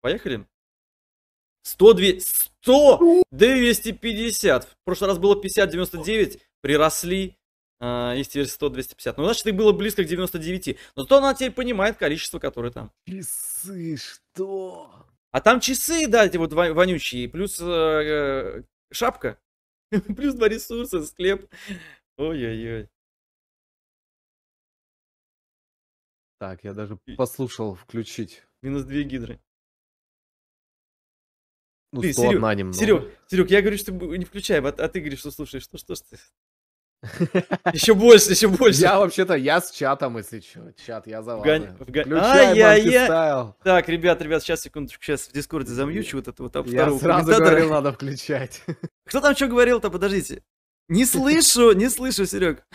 Поехали. 100, 200, 100, 250. В прошлый раз было 50, 99. Приросли. А, и теперь 100, 250. Ну, значит, их было близко к 99. Но зато она теперь понимает количество, которое там. Часы, что? А там часы, да, эти вот вонючие. Плюс э, э шапка. Плюс два ресурса, склеп. Ой-ой-ой. Так, я даже послушал включить. Минус две гидры. Ну, ты, 100 Серег, немного. Серег, Серег, я говорю, что ты не включай, а, а ты говоришь, что слушаешь. Что, что ж ты? Еще больше, еще больше. Я вообще-то, я с чатом, если что. Чат, я за вами. я. Так, ребят, ребят, сейчас, секундочку, сейчас в Дискорде замьючу вот вот там Я сразу говорил, надо включать. Кто там что говорил-то, подождите. Не слышу, не слышу, Серег.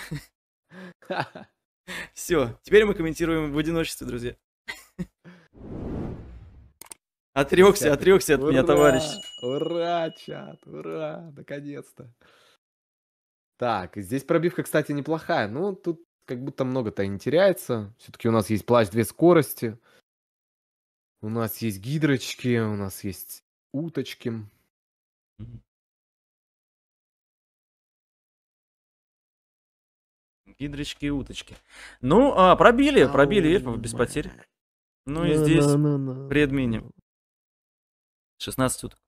Все, теперь мы комментируем в одиночестве, друзья. Отрекся, отрекся от ура, меня, товарищ. Ура, чат, ура, наконец-то. Так, здесь пробивка, кстати, неплохая. Ну, тут как будто много-то не теряется. Все-таки у нас есть плащ две скорости. У нас есть гидрочки, у нас есть уточки. Гидрочки и уточки. Ну, а, пробили, пробили, видишь, без потерь. Ну и здесь при 16 уток.